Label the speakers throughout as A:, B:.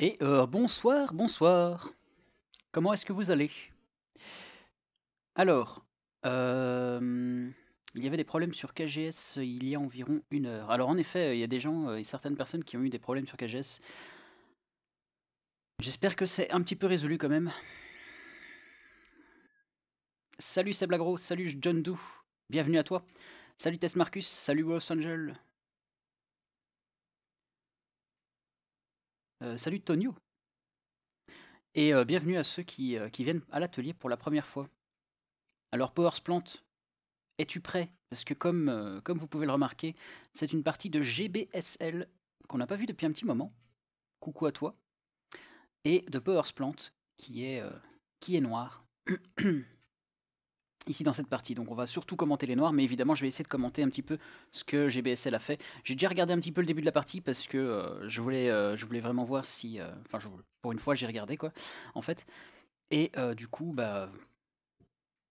A: Et euh, bonsoir, bonsoir. Comment est-ce que vous allez Alors, euh, il y avait des problèmes sur KGS il y a environ une heure. Alors en effet, il y a des gens euh, et certaines personnes qui ont eu des problèmes sur KGS. J'espère que c'est un petit peu résolu quand même. Salut Seblagro, salut John Doe, bienvenue à toi. Salut Tess Marcus, salut Los Angeles. salut Tonio Et bienvenue à ceux qui, viennent à l'atelier pour la première fois. Alors Powersplant, es-tu prêt Parce que comme, comme vous pouvez le remarquer, c'est une partie de GBSL qu'on n'a pas vue depuis un petit moment. Coucou à toi. Et de Powersplant qui est, qui est noir. ici dans cette partie. Donc on va surtout commenter les noirs, mais évidemment je vais essayer de commenter un petit peu ce que GBSL a fait. J'ai déjà regardé un petit peu le début de la partie parce que euh, je, voulais, euh, je voulais vraiment voir si... Euh, enfin, je pour une fois j'ai regardé quoi, en fait. Et du coup, bah,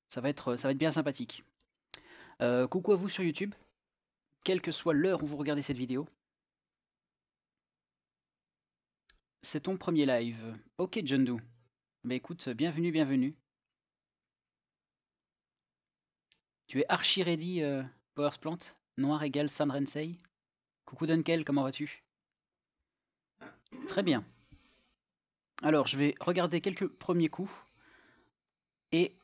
A: ça, va être, ça va être bien sympathique. coucou à vous sur YouTube, quelle que soit l'heure où vous regardez cette vidéo. C'est ton premier live. Ok Jundu. Mais bah, écoute, bienvenue, bienvenue. Tu es archi ready, euh, Power Plant Noir égale San Coucou Dunkel, comment vas-tu Très bien. Alors, je vais regarder quelques premiers coups et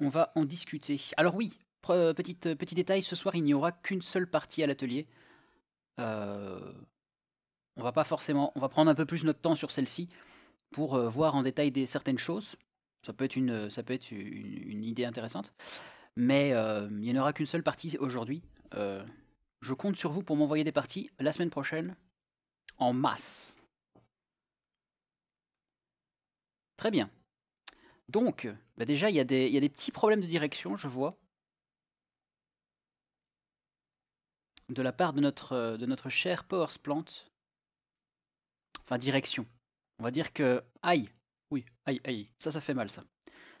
A: on va en discuter. Alors oui, petit, petit détail, ce soir, il n'y aura qu'une seule partie à l'atelier. Euh, on va pas forcément... On va prendre un peu plus notre temps sur celle-ci pour euh, voir en détail des, certaines choses. Ça peut être une, ça peut être une idée intéressante. Mais euh, il n'y en aura qu'une seule partie aujourd'hui. Euh, je compte sur vous pour m'envoyer des parties la semaine prochaine en masse. Très bien. Donc, bah déjà, il y, a des petits problèmes de direction, je vois. De la part de notre, euh, de notre cher Powers Enfin, direction. On va dire que... Aïe Oui, aïe, aïe. Ça, ça fait mal, ça.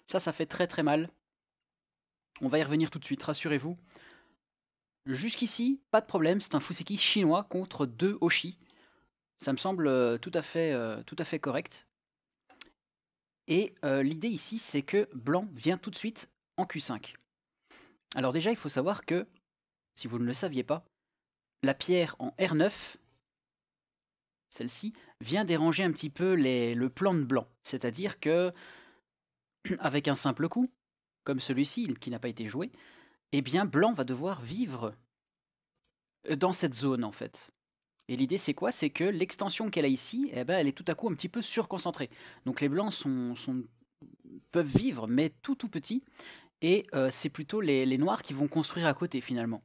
A: Ça, ça fait très très mal. On va y revenir tout de suite, rassurez-vous. Jusqu'ici, pas de problème, c'est un Fuseki chinois contre deux Oshi. Ça me semble euh, tout à fait, euh, tout à fait correct. Et euh, l'idée ici, c'est que blanc vient tout de suite en Q5. Alors déjà, il faut savoir que, si vous ne le saviez pas, la pierre en R9, celle-ci, vient déranger un petit peu le plan de blanc. C'est-à-dire que, avec un simple coup, comme celui-ci, qui n'a pas été joué, eh bien Blanc va devoir vivre euh, dans cette zone en fait. Et l'idée c'est quoi C'est que l'extension qu'elle a ici, eh ben, elle est tout à coup un petit peu surconcentrée. Donc les Blancs sont, peuvent vivre, mais tout tout petit, et euh, c'est plutôt les, Noirs qui vont construire à côté finalement.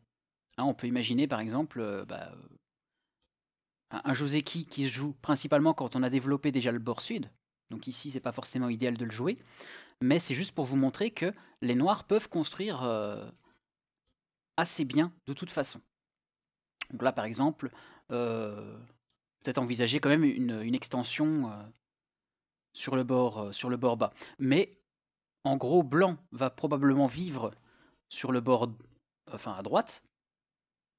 A: Hein, on peut imaginer par exemple euh, bah, un Joseki qui se joue principalement quand on a développé déjà le bord sud, donc ici c'est pas forcément idéal de le jouer, mais c'est juste pour vous montrer que les noirs peuvent construire euh, assez bien de toute façon. Donc là, par exemple, euh, peut-être envisager quand même une, extension euh, sur, le bord, sur le bord bas. Mais en gros, blanc va probablement vivre sur le bord, enfin à droite.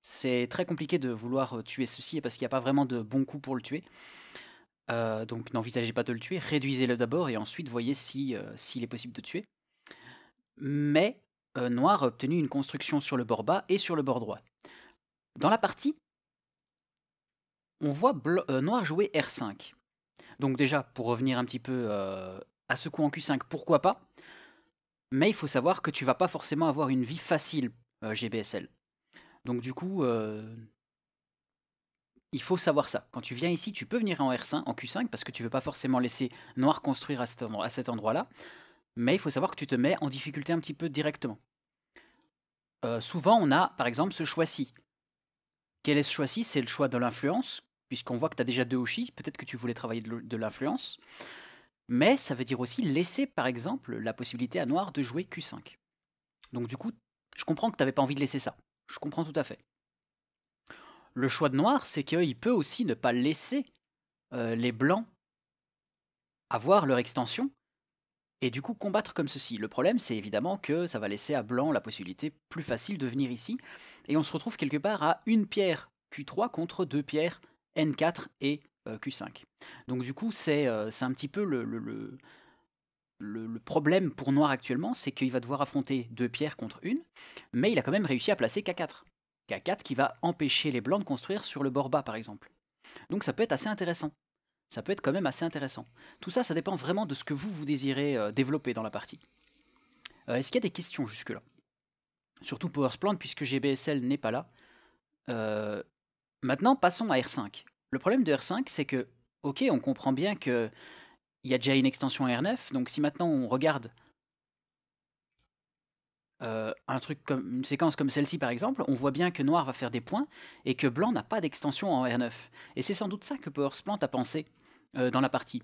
A: C'est très compliqué de vouloir tuer ceci parce qu'il n'y a pas vraiment de bon coup pour le tuer. Euh, donc n'envisagez pas de le tuer, réduisez-le d'abord et ensuite voyez si euh, s'il est possible de tuer. Mais euh, Noir a obtenu une construction sur le bord bas et sur le bord droit. Dans la partie, on voit Noir jouer R5. Donc déjà, pour revenir un petit peu à ce coup en Q5, pourquoi pas Mais il faut savoir que tu vas pas forcément avoir une vie facile GBSL. Donc du coup, il faut savoir ça. Quand tu viens ici, tu peux venir en R5, en Q5, parce que tu ne veux pas forcément laisser Noir construire à cet endroit-là. mais il faut savoir que tu te mets en difficulté un petit peu directement. Euh, souvent, on a, par exemple, ce choix-ci. Quel est ce choix-ci C'est le choix de l'influence, puisqu'on voit que tu as déjà deux Oshi. Peut-être que tu voulais travailler de l'influence. Mais ça veut dire aussi laisser, par exemple, la possibilité à Noir de jouer Q5. Donc du coup, je comprends que tu n'avais pas envie de laisser ça. Je comprends tout à fait le choix de noir, c'est qu'il peut aussi ne pas laisser euh, les blancs avoir leur extension et du coup combattre comme ceci. Le problème, c'est évidemment que ça va laisser à blanc la possibilité plus facile de venir ici et on se retrouve quelque part à une pierre Q3 contre deux pierres N4 et euh, Q5. Donc du coup, c'est euh, un petit peu le le, problème pour Noir actuellement, c'est qu'il va devoir affronter deux pierres contre une, mais il a quand même réussi à placer K4. K4 qui va empêcher les blancs de construire sur le bord bas par exemple. Donc ça peut être assez intéressant. Ça peut être quand même assez intéressant. Tout ça, ça dépend vraiment de ce que vous, vous désirez euh, développer dans la partie. Euh, est-ce qu'il y a des questions jusque-là Surtout PowerSplant, puisque GBSL n'est pas là. Euh, maintenant, passons à R5. Le problème de R5, c'est que, ok, on comprend bien qu'il y a déjà une extension R9, donc si maintenant on regarde euh, un truc comme une séquence comme celle-ci par exemple, on voit bien que noir va faire des points et que blanc n'a pas d'extension en R9. Et c'est sans doute ça que Powersplant Plant a pensé euh, dans la partie.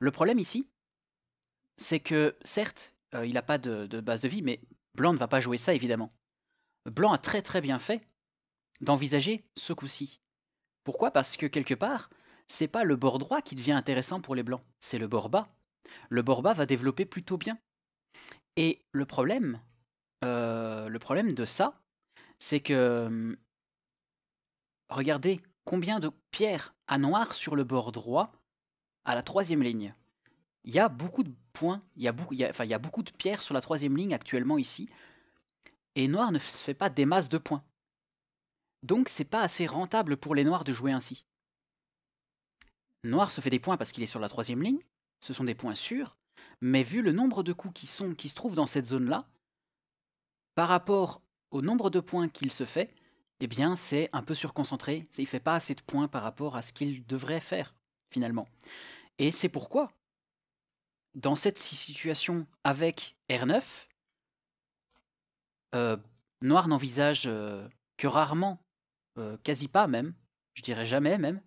A: Le problème ici, c'est que certes, euh, il n'a pas de, base de vie, mais blanc ne va pas jouer ça évidemment. Blanc a très très bien fait d'envisager ce coup-ci. Pourquoi Parce que quelque part, c'est pas le bord droit qui devient intéressant pour les blancs, c'est le bord bas. Le bord bas va développer plutôt bien. Et le problème, euh, le problème de ça, c'est que hum, regardez combien de pierres à noir sur le bord droit à la troisième ligne. Il y a beaucoup de points, il y a beaucoup de pierres sur la troisième ligne actuellement ici, et noir ne se fait pas des masses de points. Donc c'est pas assez rentable pour les noirs de jouer ainsi. Noir se fait des points parce qu'il est sur la troisième ligne, ce sont des points sûrs, mais vu le nombre de coups qui, sont, qui se trouvent dans cette zone-là, par rapport au nombre de points qu'il se fait, eh bien c'est un peu surconcentré, il ne fait pas assez de points par rapport à ce qu'il devrait faire finalement. Et c'est pourquoi, dans cette situation avec R9, euh, Noir n'envisage euh, que rarement, euh, quasi pas même, je dirais jamais même,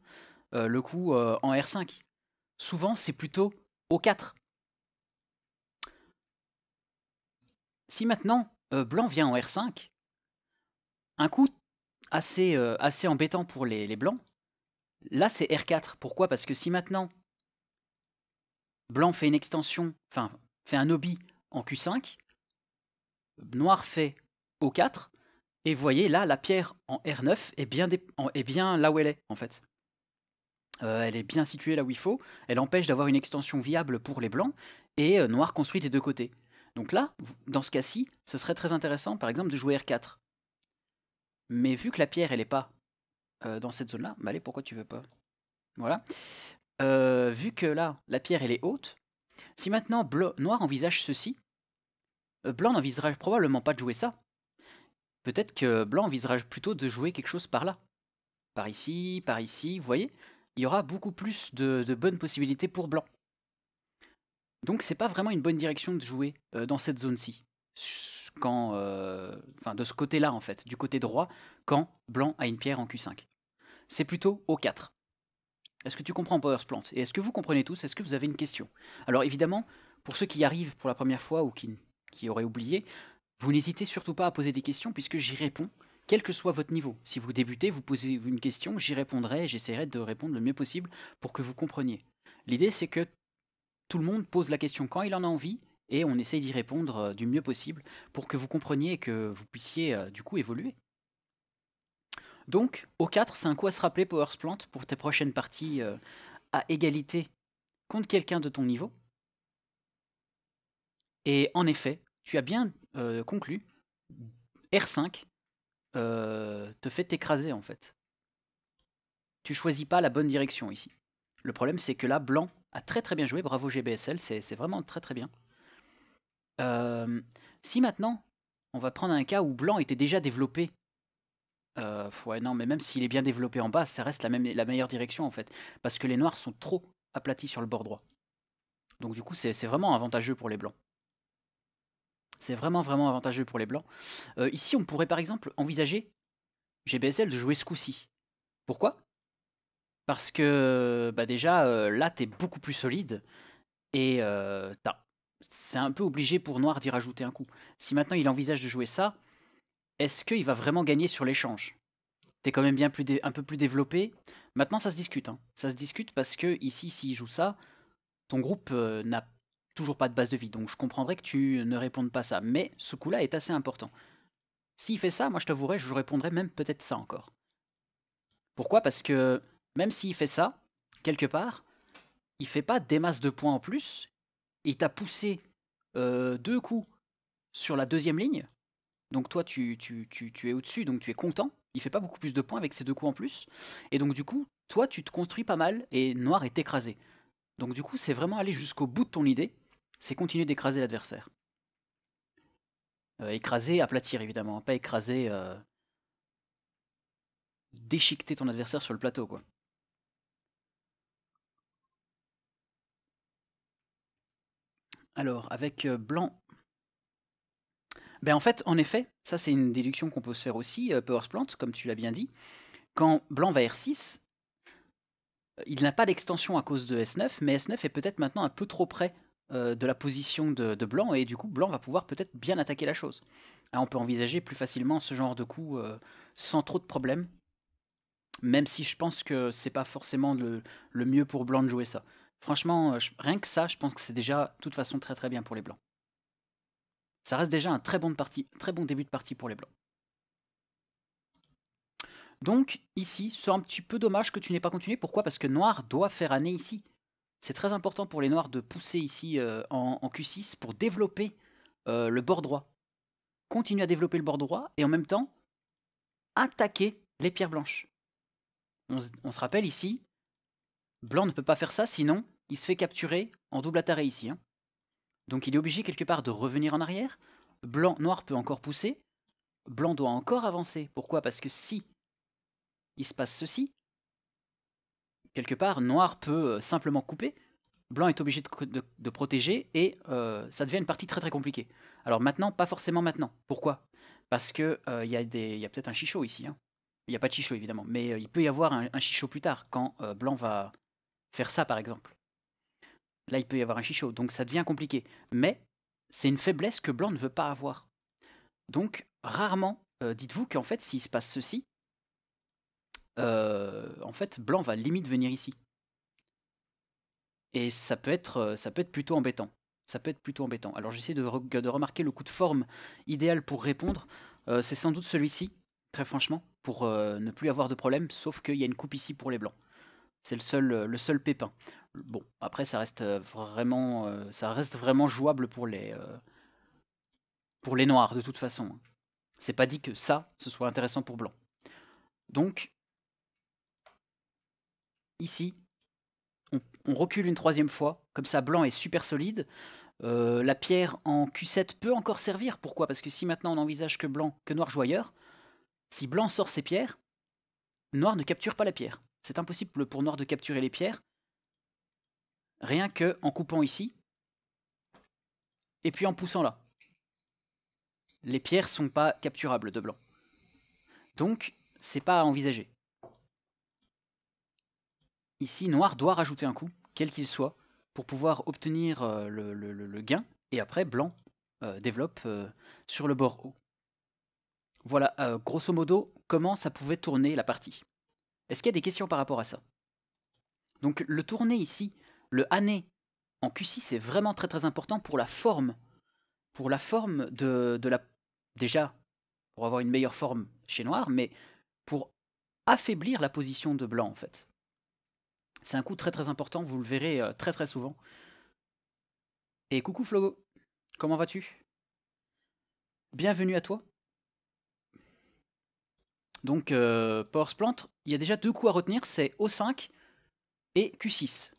A: le coup en R5. Souvent c'est plutôt O4. Si maintenant euh, Blanc vient en R5. Un coup assez, euh, assez embêtant pour les, Blancs. Là, c'est R4. Pourquoi Parce que si maintenant Blanc fait une extension, enfin, fait un hobby en Q5, Noir fait O4, et vous voyez là, la pierre en R9 est bien, est bien là où elle est, en fait. Euh, elle est bien située là où il faut, elle empêche d'avoir une extension viable pour les Blancs, et Noir construit des deux côtés. Donc là, dans ce cas-ci, ce serait très intéressant, par exemple, de jouer R4. Mais vu que la pierre, elle n'est pas euh, dans cette zone-là, bah allez, pourquoi tu veux pas Voilà. Euh, vu que là, la pierre, elle est haute, si maintenant noir envisage ceci, euh, blanc n'envisagera probablement pas de jouer ça. Peut-être que blanc envisagera plutôt de jouer quelque chose par là. Par ici, par ici, vous voyez Il y aura beaucoup plus de bonnes possibilités pour blanc. Donc c'est pas vraiment une bonne direction de jouer euh, dans cette zone-ci. Quand, euh, enfin de ce côté-là en fait, du côté droit, quand blanc a une pierre en Q5. C'est plutôt O4. Est-ce que tu comprends Power Plant Et est-ce que vous comprenez tous Est-ce que vous avez une question Alors évidemment, pour ceux qui arrivent pour la première fois ou qui, qui auraient oublié, vous n'hésitez surtout pas à poser des questions puisque j'y réponds quel que soit votre niveau. Si vous débutez, vous posez une question, j'y répondrai et j'essaierai de répondre le mieux possible pour que vous compreniez. L'idée, c'est que tout le monde pose la question quand il en a envie et on essaye d'y répondre euh, du mieux possible pour que vous compreniez et que vous puissiez euh, du coup évoluer. Donc, au 4, c'est un coup à se rappeler Powersplant pour tes prochaines parties euh, à égalité contre quelqu'un de ton niveau. Et en effet, tu as bien conclu, R5 te fait t'écraser en fait. Tu choisis pas la bonne direction ici. Le problème c'est que là, blanc a très très bien joué, bravo GBSL, c'est vraiment très très bien. Euh, si maintenant, on va prendre un cas où Blanc était déjà développé, euh, non, mais même s'il est bien développé en bas, ça reste la, même, la meilleure direction en fait, parce que les noirs sont trop aplatis sur le bord droit. Donc du coup, c'est vraiment avantageux pour les blancs. C'est vraiment vraiment avantageux pour les blancs. Euh, ici, on pourrait par exemple envisager GBSL de jouer ce coup-ci. Pourquoi parce que bah déjà, là euh, là, t'es beaucoup plus solide. Et euh, c'est un peu obligé pour Noir d'y rajouter un coup. Si maintenant il envisage de jouer ça, est-ce qu'il va vraiment gagner sur l'échange T'es quand même bien plus un peu plus développé. Maintenant, ça se discute. Hein. Ça se discute parce que ici, s'il joue ça, ton groupe euh, n'a toujours pas de base de vie. Donc je comprendrais que tu ne répondes pas ça. Mais ce coup-là est assez important. S'il fait ça, moi je t'avouerai, je répondrais même peut-être ça encore. Pourquoi Parce que même s'il fait ça, quelque part, il fait pas des masses de points en plus, et il t'a poussé euh, deux coups sur la deuxième ligne, donc toi tu, es au-dessus, donc tu es content, il fait pas beaucoup plus de points avec ces deux coups en plus, et donc du coup, toi tu te construis pas mal, et Noir est écrasé. Donc du coup, c'est vraiment aller jusqu'au bout de ton idée, c'est continuer d'écraser l'adversaire. Euh, écraser, aplatir évidemment, pas écraser, euh, déchiqueter ton adversaire sur le plateau quoi. Alors, avec euh, blanc. Ben en fait, en effet, ça c'est une déduction qu'on peut se faire aussi, euh, Plant, comme tu l'as bien dit. Quand blanc va R6, euh, il n'a pas d'extension à cause de S9, mais S9 est peut-être maintenant un peu trop près euh, de la position de, blanc, et du coup blanc va pouvoir peut-être bien attaquer la chose. on peut envisager plus facilement ce genre de coup sans trop de problèmes, même si je pense que c'est pas forcément le mieux pour blanc de jouer ça. Franchement, euh, rien que ça, je pense que c'est déjà de toute façon très très bien pour les Blancs. Ça reste déjà un très bon, très bon début de partie pour les Blancs. Donc ici, c'est un petit peu dommage que tu n'aies pas continué. Pourquoi Parce que Noir doit faire année ici. C'est très important pour les Noirs de pousser ici euh, en, Q6 pour développer euh, le bord droit. Continuer à développer le bord droit et en même temps attaquer les pierres blanches. on se rappelle ici, Blanc ne peut pas faire ça, sinon il se fait capturer en double attaré ici. Hein. Donc il est obligé quelque part de revenir en arrière. Blanc, noir peut encore pousser. Blanc doit encore avancer. Pourquoi Parce que si il se passe ceci, quelque part, noir peut euh, simplement couper. Blanc est obligé de, protéger et euh, ça devient une partie très très compliquée. Alors maintenant, pas forcément maintenant. Pourquoi Parce que euh, il y a, peut-être un chichot ici. Hein. Il n'y a pas de chichot évidemment, mais il peut y avoir un chichot plus tard quand blanc va, faire ça par exemple. Là, il peut y avoir un chichot, donc ça devient compliqué. Mais c'est une faiblesse que Blanc ne veut pas avoir. Donc, rarement, euh, dites-vous qu'en fait, s'il se passe ceci, euh, en fait, Blanc va limite venir ici. Et ça peut être, euh, ça peut être plutôt embêtant. Ça peut être plutôt embêtant. Alors j'essaie de, de, remarquer le coup de forme idéal pour répondre. c'est sans doute celui-ci, très franchement, pour ne plus avoir de problème, sauf qu'il y a une coupe ici pour les blancs. C'est le seul, euh, le seul pépin. Bon, après, ça reste euh, vraiment, euh, ça reste vraiment jouable pour les, pour les noirs, de toute façon. C'est pas dit que ça, ce soit intéressant pour blanc. Donc, ici, on, recule une troisième fois. Comme ça, blanc est super solide. la pierre en Q7 peut encore servir. Pourquoi Parce que si maintenant on envisage que blanc, que noir joueur, si blanc sort ses pierres, noir ne capture pas la pierre. C'est impossible pour Noir de capturer les pierres. Rien que en coupant ici. Et puis en poussant là. Les pierres sont pas capturables de blanc. Donc, c'est pas à envisager. Ici, Noir doit rajouter un coup, quel qu'il soit, pour pouvoir obtenir euh, le, gain. Et après, Blanc euh, développe euh, sur le bord haut. Voilà, grosso modo, comment ça pouvait tourner la partie. Est-ce qu'il y a des questions par rapport à ça Donc le tourner ici, le année en Q6 c'est vraiment très très important pour la forme. Pour la forme de, la... Déjà, pour avoir une meilleure forme chez Noir, mais pour affaiblir la position de Blanc en fait. C'est un coup très très important, vous le verrez euh, très très souvent. Et coucou Flogo, comment vas-tu Bienvenue à toi. Donc, euh, Power il y a déjà deux coups à retenir, c'est O5 et Q6.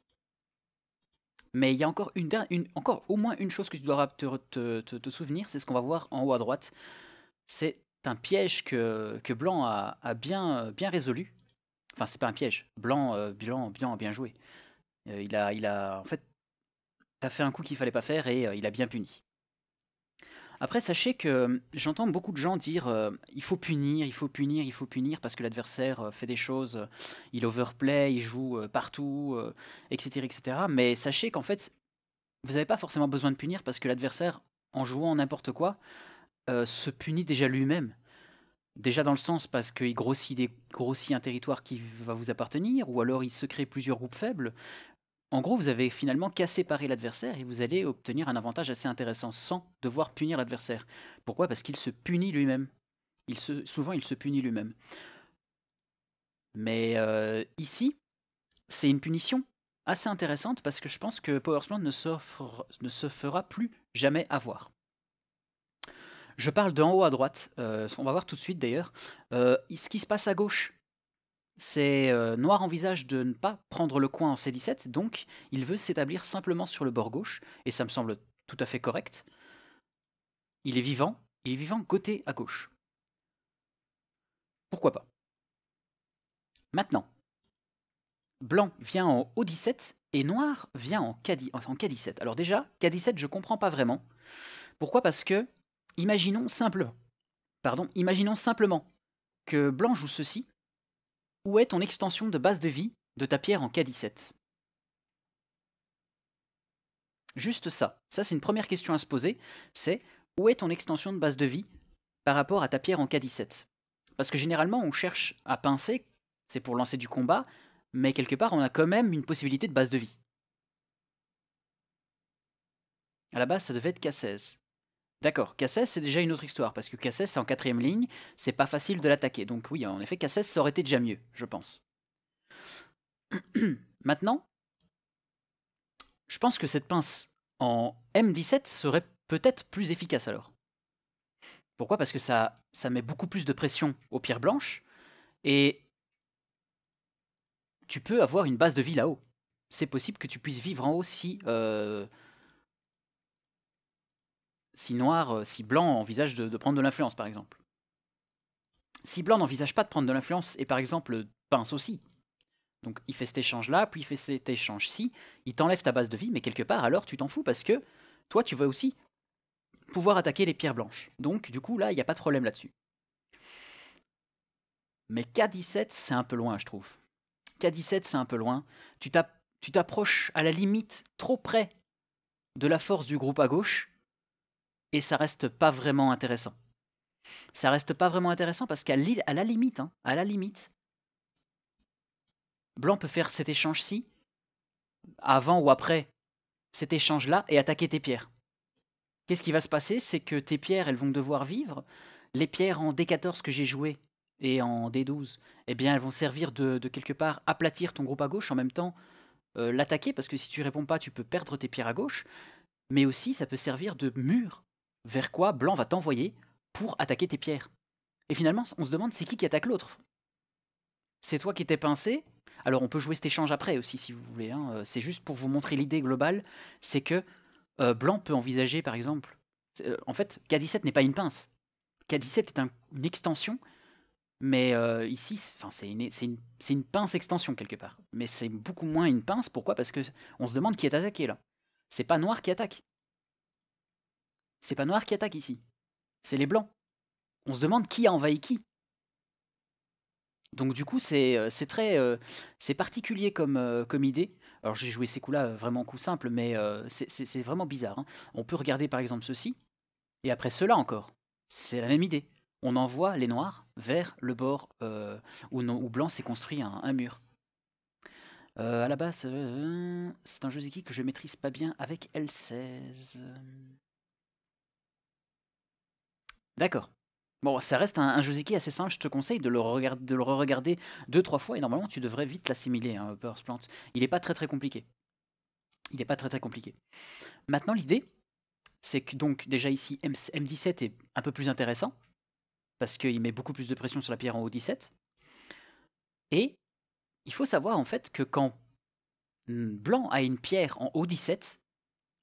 A: Mais il y a encore, une, une, encore au moins une chose que tu dois te, souvenir, c'est ce qu'on va voir en haut à droite. C'est un piège que, que Blanc a, bien, bien résolu. Enfin, c'est pas un piège. Blanc, euh, a bien joué. Euh, il, a, il a, en fait, as fait un coup qu'il fallait pas faire et euh, il a bien puni. Après, sachez que j'entends beaucoup de gens dire euh, il faut punir, il faut punir, il faut punir parce que l'adversaire euh, fait des choses, euh, il overplay, il joue partout, etc., etc. Mais sachez qu'en fait, vous n'avez pas forcément besoin de punir parce que l'adversaire, en jouant n'importe quoi, se punit déjà lui-même. Déjà dans le sens parce qu'il grossit, des, grossit un territoire qui va vous appartenir, ou alors il se crée plusieurs groupes faibles en gros, vous avez finalement cassé séparer l'adversaire et vous allez obtenir un avantage assez intéressant sans devoir punir l'adversaire. Pourquoi Parce qu'il se punit lui-même. Il se, souvent, il se punit lui-même. Mais euh, ici, c'est une punition assez intéressante parce que je pense que Powerplant ne, ne se fera plus jamais avoir. Je parle d'en haut à droite, euh, on va voir tout de suite d'ailleurs. Euh, ce qui se passe à gauche, c'est euh, Noir envisage de ne pas prendre le coin en C17, donc il veut s'établir simplement sur le bord gauche, et ça me semble tout à fait correct. Il est vivant, il est vivant côté à gauche. Pourquoi pas Maintenant, Blanc vient en O17 et Noir vient en, k 17 Alors déjà, K17, je comprends pas vraiment. Pourquoi Parce que, imaginons simplement, pardon, imaginons simplement que Blanc joue ceci où est ton extension de base de vie de ta pierre en K17 Juste ça. Ça, c'est une première question à se poser. C'est où est ton extension de base de vie par rapport à ta pierre en K17 Parce que généralement, on cherche à pincer, c'est pour lancer du combat, mais quelque part, on a quand même une possibilité de base de vie. À la base, ça devait être K16. D'accord, Cassès c'est déjà une autre histoire, parce que Cassès c'est en quatrième ligne, c'est pas facile de l'attaquer. Donc oui, en effet, Cassès ça aurait été déjà mieux, je pense. Maintenant, je pense que cette pince en M17 serait peut-être plus efficace alors. Pourquoi Parce que ça, ça met beaucoup plus de pression aux pierres blanches, et tu peux avoir une base de vie là-haut. C'est possible que tu puisses vivre en haut si... Euh, si noir, euh, si blanc envisage de, prendre de l'influence, par exemple. Si blanc n'envisage pas de prendre de l'influence, et par exemple pince aussi, donc il fait cet échange-là, puis il fait cet échange-ci, il t'enlève ta base de vie, mais quelque part, alors tu t'en fous, parce que toi, tu vas aussi pouvoir attaquer les pierres blanches. Donc du coup, là, il n'y a pas de problème là-dessus. Mais K17, c'est un peu loin, je trouve. K17, c'est un peu loin. Tu t'approches à la limite trop près de la force du groupe à gauche, et ça reste pas vraiment intéressant. Ça reste pas vraiment intéressant parce qu'à la limite, hein, à la limite, Blanc peut faire cet échange-ci avant ou après cet échange-là et attaquer tes pierres. Qu'est-ce qui va se passer C'est que tes pierres, elles vont devoir vivre. Les pierres en D14 que j'ai joué et en D12, eh bien, elles vont servir de, quelque part aplatir ton groupe à gauche en même temps euh, l'attaquer parce que si tu réponds pas, tu peux perdre tes pierres à gauche. Mais aussi, ça peut servir de mur vers quoi Blanc va t'envoyer pour attaquer tes pierres. Et finalement, on se demande c'est qui qui attaque l'autre. C'est toi qui t'es pincé. Alors on peut jouer cet échange après aussi si vous voulez. Hein. Euh, c'est juste pour vous montrer l'idée globale, c'est que euh, Blanc peut envisager par exemple. Euh, en fait, K17 n'est pas une pince. K17 est une extension, mais ici, c'est une, une, pince extension quelque part. Mais c'est beaucoup moins une pince. Pourquoi Parce que on se demande qui est attaqué là. C'est pas noir qui attaque c'est pas noir qui attaque ici. C'est les blancs. On se demande qui a envahi qui. Donc du coup, c'est euh, très euh, c'est particulier euh, comme, idée. Alors j'ai joué ces coups-là vraiment coup simple, mais c'est vraiment bizarre. Hein. On peut regarder par exemple ceci, et après cela encore. C'est la même idée. On envoie les noirs vers le bord où, non, blanc s'est construit un, mur. à la base, c'est un jeu d'équipe que je maîtrise pas bien avec L16. D'accord. Bon, ça reste un, un assez simple, je te conseille de le, regarder, de le re-regarder deux, trois fois, et normalement tu devrais vite l'assimiler, hein, Upper Plant. Il n'est pas très très compliqué. Il n'est pas très très compliqué. Maintenant, l'idée, c'est que donc déjà ici, M 17 est un peu plus intéressant, parce qu'il met beaucoup plus de pression sur la pierre en haut 17. Et il faut savoir en fait que quand blanc a une pierre en haut 17,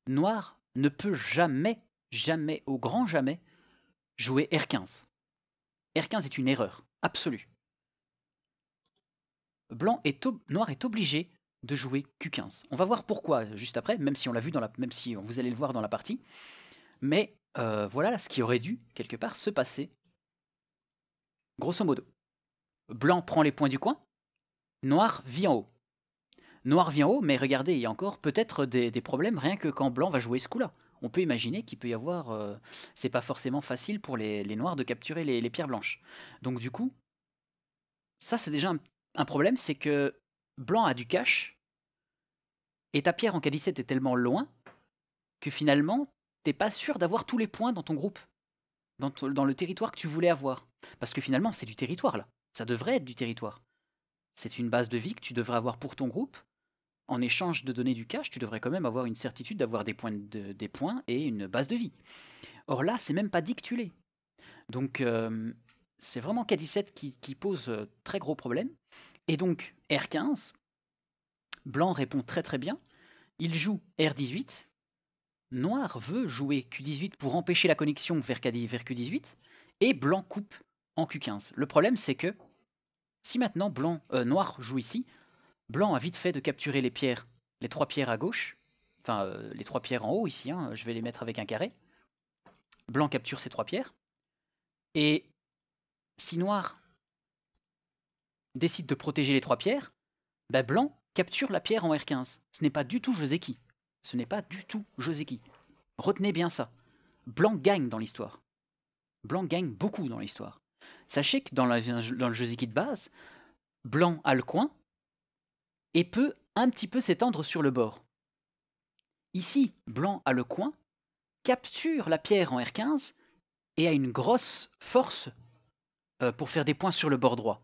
A: noir ne peut jamais, jamais, au grand jamais, jouer R15. R15 est une erreur absolue. Blanc est noir est obligé de jouer Q15. On va voir pourquoi juste après, même si on l'a vu dans la, même si vous allez le voir dans la partie. Mais euh, voilà ce qui aurait dû quelque part se passer. Grosso modo, blanc prend les points du coin, noir vit en haut. Noir vient en haut, mais regardez, il y a encore peut-être des problèmes rien que quand blanc va jouer ce coup-là on peut imaginer qu'il peut y avoir. Euh, c'est pas forcément facile pour les, noirs de capturer les, pierres blanches. Donc du coup, ça c'est déjà un, problème, c'est que blanc a du cash et ta pierre en K17 est tellement loin que finalement t'es pas sûr d'avoir tous les points dans ton groupe, dans le territoire que tu voulais avoir. Parce que finalement c'est du territoire là. Ça devrait être du territoire. C'est une base de vie que tu devrais avoir pour ton groupe en échange de donner du cash, tu devrais quand même avoir une certitude d'avoir des points, et une base de vie. Or là, c'est même pas dit que tu l'es. Donc euh, c'est vraiment K17 qui, pose euh, très gros problème. Et donc R15, Blanc répond très très bien. Il joue R18. Noir veut jouer Q18 pour empêcher la connexion vers, Q18. Et Blanc coupe en Q15. Le problème c'est que si maintenant blanc, euh, Noir joue ici, Blanc a vite fait de capturer les pierres, les trois pierres à gauche, enfin euh, les trois pierres en haut ici, hein, je vais les mettre avec un carré. Blanc capture ces trois pierres. Et si Noir décide de protéger les trois pierres, bah, Blanc capture la pierre en R15. Ce n'est pas du tout Joseki. Ce n'est pas du tout Joseki. Retenez bien ça. Blanc gagne dans l'histoire. Blanc gagne beaucoup dans l'histoire. Sachez que dans, la, dans le Joseki de base, Blanc a le coin, et peut un petit peu s'étendre sur le bord. Ici, blanc a le coin, capture la pierre en R15 et a une grosse force euh, pour faire des points sur le bord droit.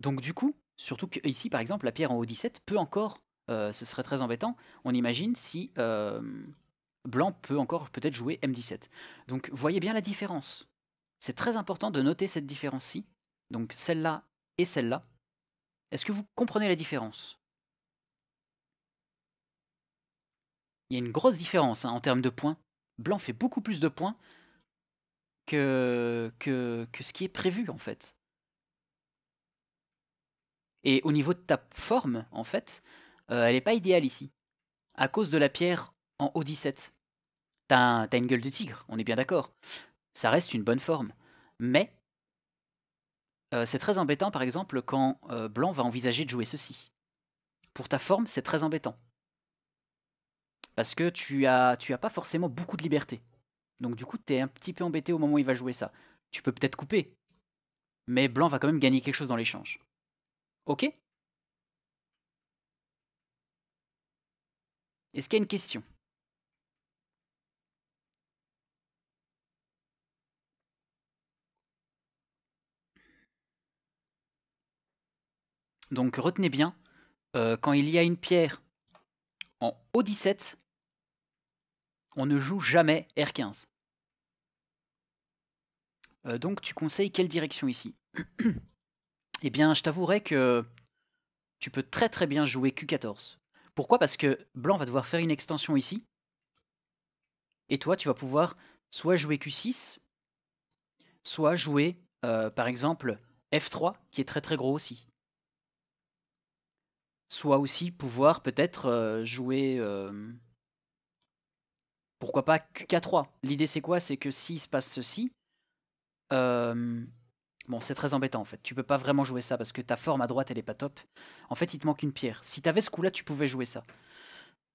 A: Donc du coup, surtout que ici par exemple, la pierre en O17 peut encore, euh, ce serait très embêtant, on imagine si euh, blanc peut encore peut-être jouer M17. Donc voyez bien la différence. C'est très important de noter cette différence-ci, donc celle-là et celle-là. Est-ce que vous comprenez la différence il y a une grosse différence hein, en termes de points. Blanc fait beaucoup plus de points que, que, ce qui est prévu, en fait. Et au niveau de ta forme, en fait, euh, elle n'est pas idéale ici. À cause de la pierre en o 17. T'as une gueule de tigre, on est bien d'accord. Ça reste une bonne forme. Mais euh, c'est très embêtant, par exemple, quand euh, Blanc va envisager de jouer ceci. Pour ta forme, c'est très embêtant parce que tu as, tu as pas forcément beaucoup de liberté. Donc du coup, tu es un petit peu embêté au moment où il va jouer ça. Tu peux peut-être couper, mais blanc va quand même gagner quelque chose dans l'échange. Ok Est-ce qu'il y a une question Donc retenez bien, euh, quand il y a une pierre en O17, on ne joue jamais R15. Euh, donc tu conseilles quelle direction ici Eh bien, je t'avouerai que tu peux très très bien jouer Q14. Pourquoi Parce que blanc va devoir faire une extension ici. Et toi, tu vas pouvoir soit jouer Q6, soit jouer euh, par exemple F3, qui est très très gros aussi. Soit aussi pouvoir peut-être euh, jouer pourquoi pas QK3 L'idée c'est quoi C'est que s'il se passe ceci, euh, bon c'est très embêtant en fait, tu peux pas vraiment jouer ça parce que ta forme à droite elle est pas top. En fait il te manque une pierre. Si t'avais ce coup là tu pouvais jouer ça.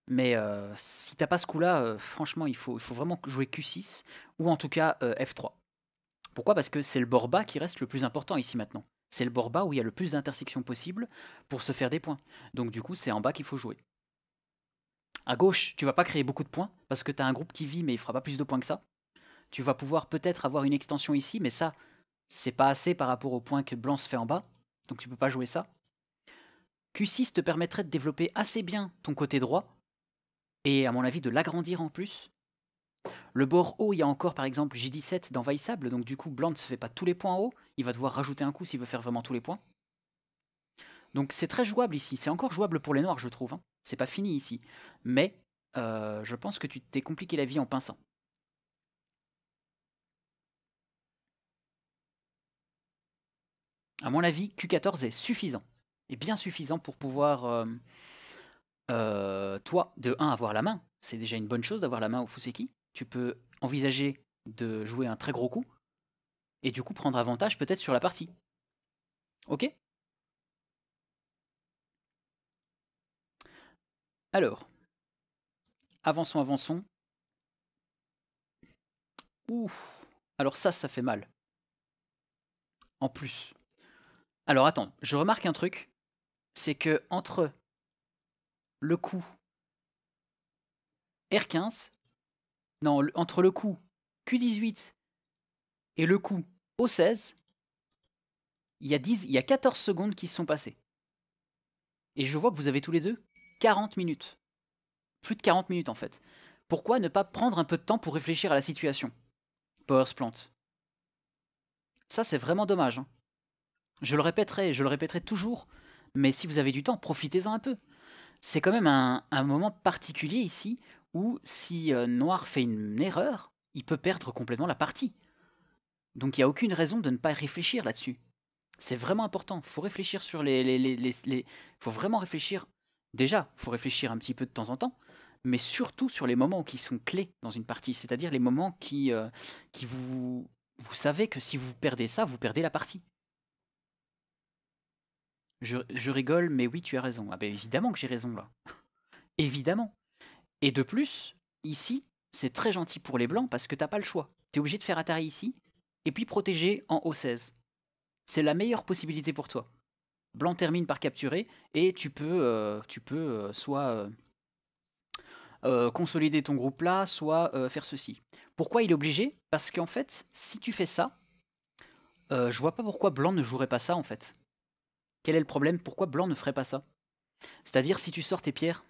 A: Mais euh, si t'as pas ce coup là, euh, franchement il faut, il faut vraiment jouer Q6 ou en tout cas F3. Pourquoi Parce que c'est le bord bas qui reste le plus important ici maintenant. C'est le bord bas où il y a le plus d'intersections possibles pour se faire des points. Donc du coup c'est en bas qu'il faut jouer. À gauche, tu vas pas créer beaucoup de points, parce que tu as un groupe qui vit, mais il fera pas plus de points que ça. Tu vas pouvoir peut-être avoir une extension ici, mais ça, c'est pas assez par rapport au point que blanc se fait en bas, donc tu peux pas jouer ça. Q6 te permettrait de développer assez bien ton côté droit, et à mon avis de l'agrandir en plus. Le bord haut, il y a encore par exemple J17 d'envahissable, donc du coup blanc ne se fait pas tous les points en haut, il va devoir rajouter un coup s'il veut faire vraiment tous les points. Donc c'est très jouable ici, c'est encore jouable pour les noirs je trouve. Hein c'est pas fini ici. Mais euh, je pense que tu t'es compliqué la vie en pinçant. À mon avis, Q14 est suffisant, et bien suffisant pour pouvoir, euh, euh, toi, de 1, avoir la main. C'est déjà une bonne chose d'avoir la main au Fuseki. Tu peux envisager de jouer un très gros coup, et du coup prendre avantage peut-être sur la partie. Ok Alors, avançons, avançons. Ouf. Alors ça, ça fait mal. En plus. Alors attends, je remarque un truc. C'est que entre le coup R15, non, entre le coup Q18 et le coup O16, il y, a il y a 14 secondes qui se sont passées. Et je vois que vous avez tous les deux 40 minutes. Plus de 40 minutes en fait. Pourquoi ne pas prendre un peu de temps pour réfléchir à la situation Power Splant. Ça c'est vraiment dommage. Hein. Je le répéterai, je le répéterai toujours, mais si vous avez du temps, profitez-en un peu. C'est quand même un, moment particulier ici où si euh, Noir fait une erreur, il peut perdre complètement la partie. Donc il n'y a aucune raison de ne pas réfléchir là-dessus. C'est vraiment important. Faut réfléchir sur les, les, les, les, faut vraiment réfléchir déjà, il faut réfléchir un petit peu de temps en temps, mais surtout sur les moments qui sont clés dans une partie, c'est-à-dire les moments qui, euh, qui vous... Vous savez que si vous perdez ça, vous perdez la partie. Je, rigole, mais oui, tu as raison. Ah ben évidemment que j'ai raison là. évidemment. Et de plus, ici, c'est très gentil pour les blancs parce que t'as pas le choix. T'es obligé de faire Atari ici, et puis protéger en O16. C'est la meilleure possibilité pour toi. Blanc termine par capturer et tu peux, euh, tu peux euh, soit euh, consolider ton groupe là, soit faire ceci. Pourquoi il est obligé Parce qu'en fait, si tu fais ça, je vois pas pourquoi Blanc ne jouerait pas ça en fait. Quel est le problème Pourquoi Blanc ne ferait pas ça C'est-à-dire si tu sors tes pierres,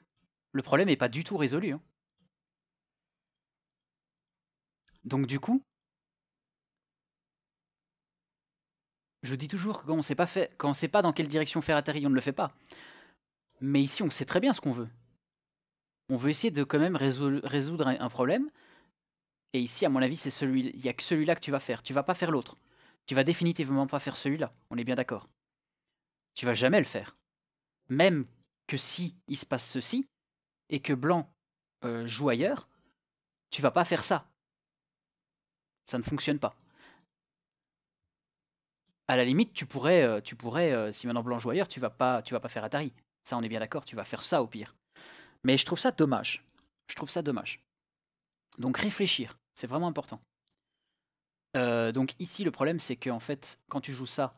A: le problème n'est pas du tout résolu. Hein. Donc du coup, je dis toujours que quand on sait pas quand on sait pas dans quelle direction faire atterrir, on ne le fait pas. Mais ici, on sait très bien ce qu'on veut. On veut essayer de quand même résoudre un problème. Et ici, à mon avis, c'est celui, il y a que celui-là que tu vas faire. Tu vas pas faire l'autre. Tu vas définitivement pas faire celui-là. On est bien d'accord. Tu vas jamais le faire. Même que si il se passe ceci et que Blanc euh, joue ailleurs, tu vas pas faire ça. Ça ne fonctionne pas à la limite, tu pourrais, euh, tu pourrais euh, si maintenant Blanc joue ailleurs, tu vas pas, tu vas pas faire Atari. Ça, on est bien d'accord, tu vas faire ça au pire. Mais je trouve ça dommage. Je trouve ça dommage. Donc réfléchir, c'est vraiment important. Euh, donc ici, le problème, c'est qu'en fait, quand tu joues ça,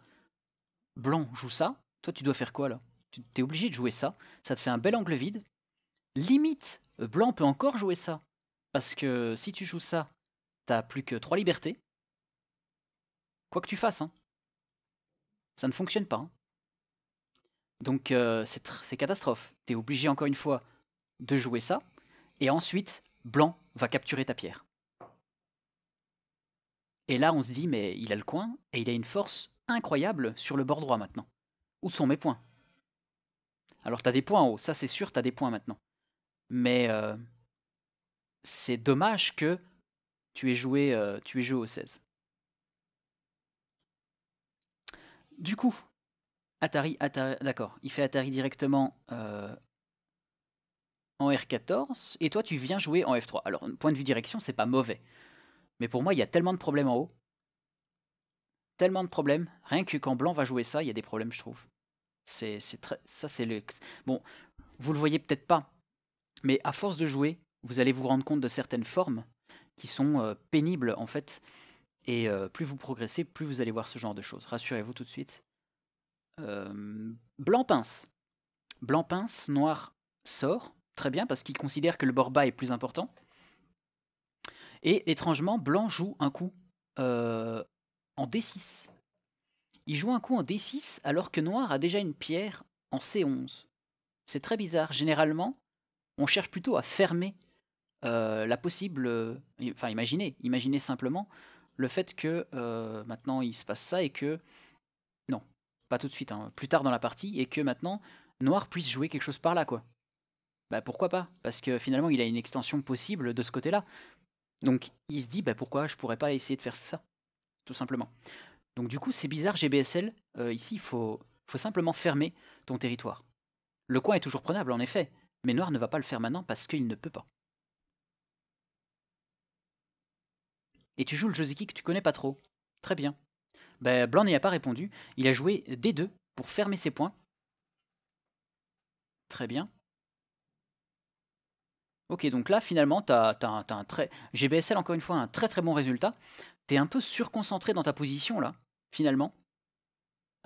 A: Blanc joue ça, toi, tu dois faire quoi là Tu es obligé de jouer ça, ça te fait un bel angle vide. Limite, Blanc peut encore jouer ça. Parce que si tu joues ça, t'as plus que 3 libertés. Quoi que tu fasses, hein ça ne fonctionne pas. Hein. Donc euh, c'est catastrophe. Tu es obligé encore une fois de jouer ça. Et ensuite, blanc va capturer ta pierre. Et là, on se dit, mais il a le coin, et il a une force incroyable sur le bord droit maintenant. Où sont mes points Alors tu as des points en haut, ça c'est sûr, tu as des points maintenant. Mais euh, c'est dommage que tu aies joué, euh, tu aies joué au 16. Du coup, Atari, d'accord, il fait Atari directement euh, en R14, et toi tu viens jouer en F3. Alors, point de vue direction, c'est pas mauvais. Mais pour moi, il y a tellement de problèmes en haut. Tellement de problèmes. Rien que quand Blanc va jouer ça, il y a des problèmes, je trouve. C'est très... Ça, c'est le... Bon, vous le voyez peut-être pas, mais à force de jouer, vous allez vous rendre compte de certaines formes qui sont euh, pénibles, en fait. Et euh, plus vous progressez, plus vous allez voir ce genre de choses. Rassurez-vous tout de suite. Euh, blanc pince. Blanc pince, noir sort. Très bien, parce qu'il considère que le bord bas est plus important. Et étrangement, blanc joue un coup euh, en D6. Il joue un coup en D6 alors que noir a déjà une pierre en C11. C'est très bizarre. Généralement, on cherche plutôt à fermer la possible. Enfin, imaginez, imaginez simplement le fait que euh, maintenant il se passe ça et que. Non, pas tout de suite, hein, plus tard dans la partie, et que maintenant Noir puisse jouer quelque chose par là, quoi. Bah pourquoi pas Parce que finalement il a une extension possible de ce côté-là. Donc il se dit, bah pourquoi je pourrais pas essayer de faire ça Tout simplement. Donc du coup c'est bizarre, GBSL, euh, ici il faut, faut simplement fermer ton territoire. Le coin est toujours prenable en effet, mais Noir ne va pas le faire maintenant parce qu'il ne peut pas. Et tu joues le Joseki que tu connais pas trop. Très bien. Ben, Blanc n'y a pas répondu. Il a joué D2 pour fermer ses points. Très bien. Ok, donc là, finalement, tu as, un très... GBSL, encore une fois, un très très bon résultat. Tu es un peu surconcentré dans ta position, là, finalement.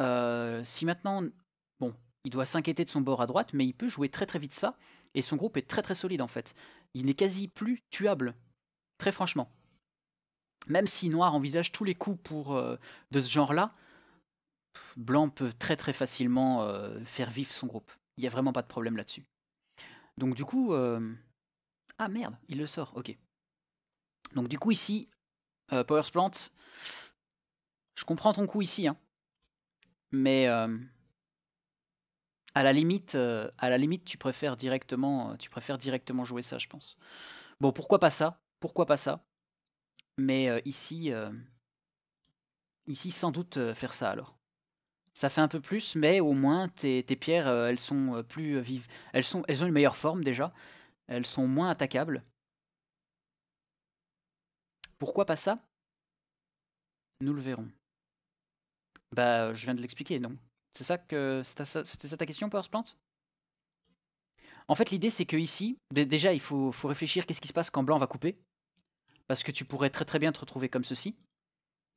A: Euh, si maintenant... Bon, il doit s'inquiéter de son bord à droite, mais il peut jouer très très vite ça. Et son groupe est très très solide, en fait. Il n'est quasi plus tuable, très franchement même si noir envisage tous les coups pour, euh, de ce genre-là, blanc peut très très facilement euh, faire vivre son groupe. Il n'y a vraiment pas de problème là-dessus. Donc du coup... Euh, ah merde, il le sort, ok. Donc du coup ici, Power Plant, je comprends ton coup ici, hein. mais à, la limite, à la limite, tu préfères, directement, tu préfères directement jouer ça, je pense. Bon, pourquoi pas ça Pourquoi pas ça mais ici, ici, sans doute faire ça alors. Ça fait un peu plus, mais au moins tes, pierres, elles sont plus vives. Elles, sont, elles ont une meilleure forme déjà. Elles sont moins attaquables. Pourquoi pas ça Nous le verrons. Bah, je viens de l'expliquer, non C'est ça que. C'était ça ta question, Powersplant En fait, l'idée, c'est que ici, déjà, il faut, faut réfléchir qu'est-ce qui se passe quand blanc va couper parce que tu pourrais très très bien te retrouver comme ceci.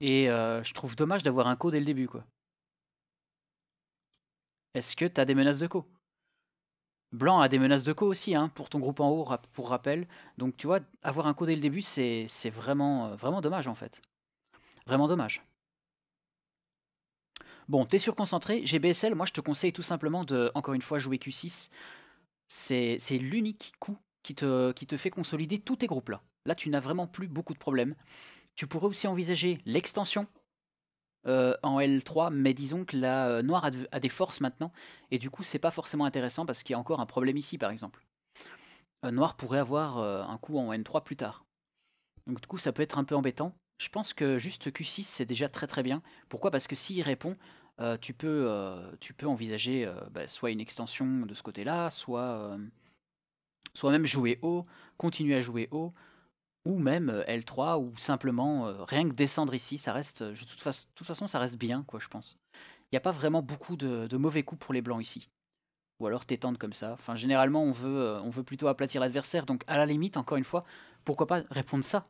A: Et euh, je trouve dommage d'avoir un co dès le début, quoi. Est-ce que t'as des menaces de co Blanc a des menaces de co aussi, hein, pour ton groupe en haut, pour rappel. Donc tu vois, avoir un co dès le début, c'est vraiment, euh, vraiment dommage, en fait. Vraiment dommage. Bon, t'es surconcentré, GBSL, moi je te conseille tout simplement de, encore une fois, jouer Q6. C'est l'unique coup qui te, qui te fait consolider tous tes groupes là. Là, tu n'as vraiment plus beaucoup de problèmes. Tu pourrais aussi envisager l'extension euh, en L3, mais disons que la euh, noire a, des forces maintenant, et du coup, c'est pas forcément intéressant parce qu'il y a encore un problème ici, par exemple. Euh, noir pourrait avoir un coup en N3 plus tard. Donc, du coup, ça peut être un peu embêtant. Je pense que juste Q6, c'est déjà très très bien. Pourquoi Parce que s'il répond, tu, peux, tu peux envisager bah, soit une extension de ce côté-là, soit, soit même jouer haut, continuer à jouer haut ou même euh, L3, ou simplement euh, rien que descendre ici, ça reste, euh, de, toute façon, ça reste bien, quoi, je pense. Il n'y a pas vraiment beaucoup de, mauvais coups pour les blancs ici. Ou alors t'étendre comme ça. Enfin, généralement, on veut, on veut plutôt aplatir l'adversaire, donc à la limite, encore une fois, pourquoi pas répondre ça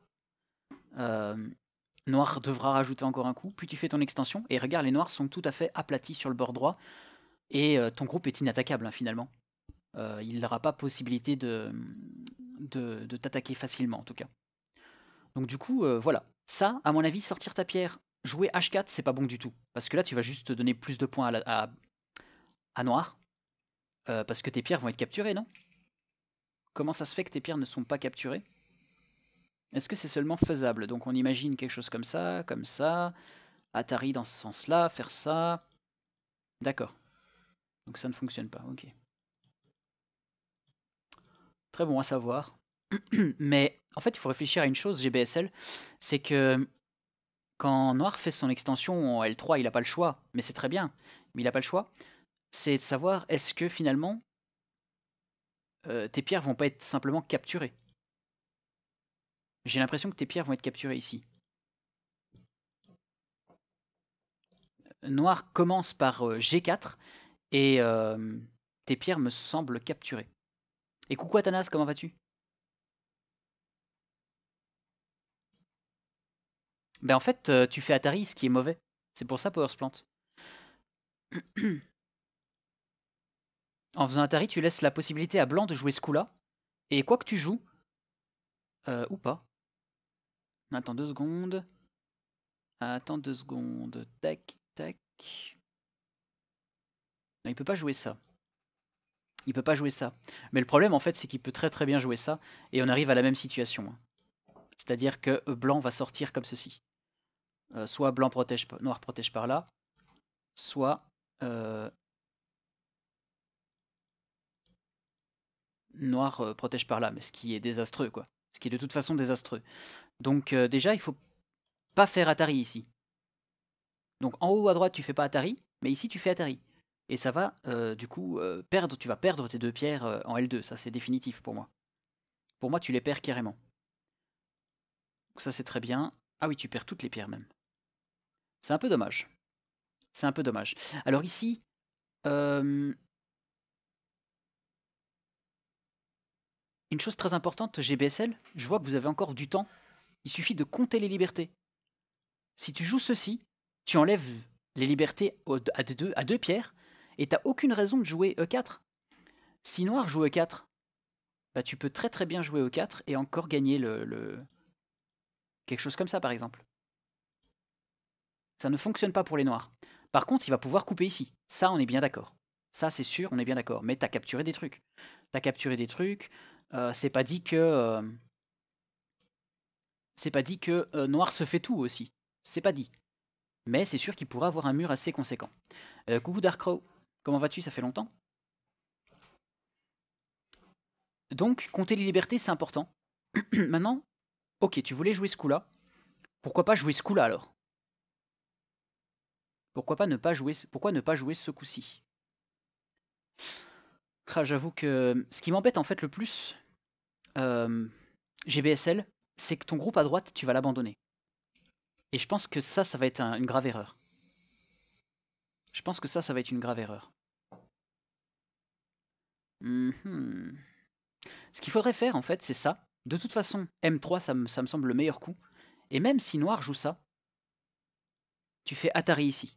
A: Noir devra rajouter encore un coup, puis tu fais ton extension, et regarde, les noirs sont tout à fait aplatis sur le bord droit, et ton groupe est inattaquable, hein, finalement. il n'aura pas possibilité de, de t'attaquer facilement en tout cas. Donc du coup, euh, voilà. Ça, à mon avis, sortir ta pierre, jouer H4, c'est pas bon du tout. Parce que là, tu vas juste te donner plus de points à, la, à, noir. Euh, parce que tes pierres vont être capturées, non Comment ça se fait que tes pierres ne sont pas capturées Est-ce que c'est seulement faisable Donc on imagine quelque chose comme ça, comme ça. Atari dans ce sens-là, faire ça. D'accord. Donc ça ne fonctionne pas, ok. Très bon à savoir. Mais en fait, il faut réfléchir à une chose, GBSL, c'est que euh, quand Noir fait son extension en L3, il n'a pas le choix, mais c'est très bien, mais il n'a pas le choix, c'est de savoir est-ce que finalement euh, tes pierres vont pas être simplement capturées. J'ai l'impression que tes pierres vont être capturées ici. Noir commence par euh, G4 et tes pierres me semblent capturées. Et coucou Atanas, comment vas-tu ben en fait, euh, tu fais Atari, ce qui est mauvais. C'est pour ça Power Splant. en faisant Atari, tu laisses la possibilité à Blanc de jouer ce coup-là. Et quoi que tu joues, euh, ou pas. Attends deux secondes. Attends deux secondes. Tac, tac. il peut pas jouer ça. Il peut pas jouer ça. Mais le problème, en fait, c'est qu'il peut très très bien jouer ça. Et on arrive à la même situation. Hein. C'est-à-dire que blanc va sortir comme ceci. Euh, soit blanc protège, noir protège par là, soit euh, noir euh, protège par là, mais ce qui est désastreux, quoi. Ce qui est de toute façon désastreux. Donc déjà, il faut pas faire Atari ici. Donc en haut à droite, tu fais pas Atari, mais ici tu fais Atari. Et ça va, du coup, perdre, tu vas perdre tes deux pierres en L2, ça c'est définitif pour moi. Pour moi, tu les perds carrément. ça c'est très bien. Ah oui, tu perds toutes les pierres même. C'est un peu dommage. C'est un peu dommage. Alors ici, euh, une chose très importante, GBSL, je vois que vous avez encore du temps. Il suffit de compter les libertés. Si tu joues ceci, tu enlèves les libertés à deux, à deux pierres et t'as aucune raison de jouer E4. Si noir joue E4, bah tu peux très très bien jouer E4 et encore gagner le... quelque chose comme ça par exemple. Ça ne fonctionne pas pour les noirs. Par contre, il va pouvoir couper ici. Ça, on est bien d'accord. Ça, c'est sûr, on est bien d'accord. Mais t'as capturé des trucs. T'as capturé des trucs. Euh, c'est pas dit que. Euh, c'est pas dit que euh, noir se fait tout aussi. C'est pas dit. Mais c'est sûr qu'il pourra avoir un mur assez conséquent. coucou Darkrow, comment vas-tu Ça fait longtemps. Donc, compter les libertés, c'est important. Maintenant, ok, tu voulais jouer ce coup-là. Pourquoi pas jouer ce coup-là alors pourquoi pas ne pas jouer, pourquoi ne pas jouer ce coup-ci ah, J'avoue que ce qui m'embête en fait le plus, euh, GBSL, c'est que ton groupe à droite, tu vas l'abandonner. Et je pense que ça, ça va être une grave erreur. Je pense que ça, ça va être une grave erreur. Mhm. Ce qu'il faudrait faire, en fait, c'est ça. De toute façon, M3, ça ça me semble le meilleur coup. Et même si Noir joue ça, tu fais Atari ici.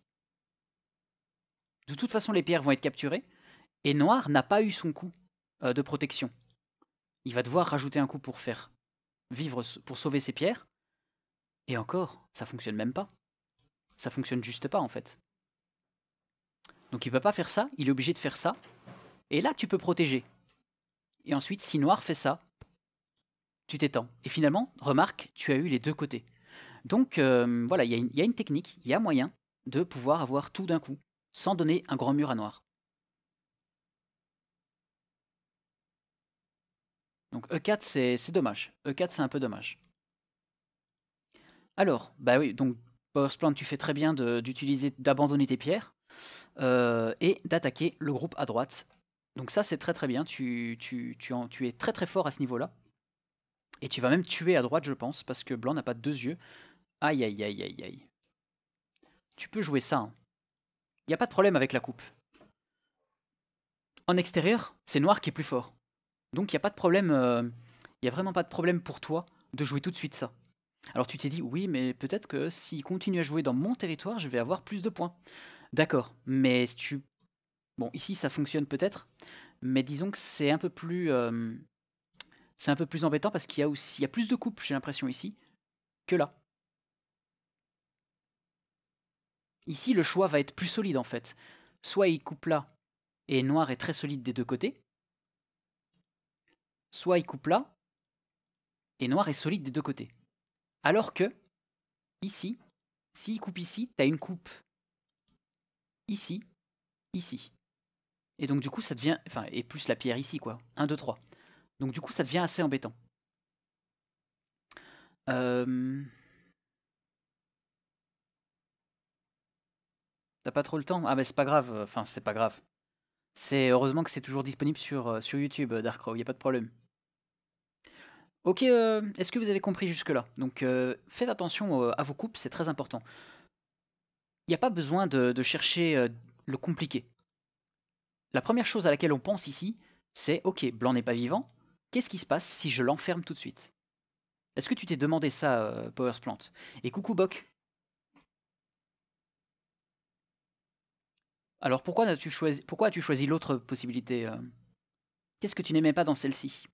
A: De toute façon, les pierres vont être capturées. Et Noir n'a pas eu son coup euh, de protection. Il va devoir rajouter un coup pour faire vivre, pour sauver ses pierres. Et encore, ça fonctionne même pas. Ça fonctionne juste pas en fait. Donc il peut pas faire ça, il est obligé de faire ça. Et là, tu peux protéger. Et ensuite, si Noir fait ça, tu t'étends. Et finalement, remarque, tu as eu les deux côtés. Donc euh, voilà, il y, a une technique, il y a moyen de pouvoir avoir tout d'un coup sans donner un grand mur à noir. Donc E4, c'est dommage. E4, c'est un peu dommage. Alors, bah oui, donc Splend tu fais très bien d'utiliser, d'abandonner tes pierres euh, et d'attaquer le groupe à droite. Donc ça, c'est très très bien. Tu, tu, tu es très très fort à ce niveau-là. Et tu vas même tuer à droite, je pense, parce que Blanc n'a pas deux yeux. Aïe, aïe, aïe, aïe, aïe. Tu peux jouer ça. Hein il n'y a pas de problème avec la coupe. En extérieur, c'est noir qui est plus fort. Donc il n'y a pas de problème, il euh, a vraiment pas de problème pour toi de jouer tout de suite ça. Alors tu t'es dit, oui, mais peut-être que s'il continue à jouer dans mon territoire, je vais avoir plus de points. D'accord, mais si tu... Bon, ici ça fonctionne peut-être, mais disons que c'est un peu plus... Euh, c'est un peu plus embêtant parce qu'il y a aussi y a plus de coupes, j'ai l'impression, ici, que là. Ici, le choix va être plus solide en fait. Soit il coupe là, et noir est très solide des deux côtés. Soit il coupe là, et noir est solide des deux côtés. Alors que, ici, s'il coupe ici, t'as une coupe ici, ici. Et donc du coup, ça devient... Enfin, et plus la pierre ici, quoi. 1, 2, 3. Donc du coup, ça devient assez embêtant. Euh... T'as pas trop le temps Ah, mais c'est pas grave. Euh, enfin, c'est pas grave. C'est heureusement que c'est toujours disponible sur, euh, sur YouTube, euh, Darkrow, il y a pas de problème. Ok, est-ce que vous avez compris jusque-là Donc faites attention à vos coupes, c'est très important. Il n'y a pas besoin de, chercher le compliqué. La première chose à laquelle on pense ici, c'est ok, Blanc n'est pas vivant, qu'est-ce qui se passe si je l'enferme tout de suite Est-ce que tu t'es demandé ça, Powersplant Et coucou Bok Alors pourquoi as-tu choisi, pourquoi tu l'autre possibilité euh Qu'est-ce que tu n'aimais pas dans celle-ci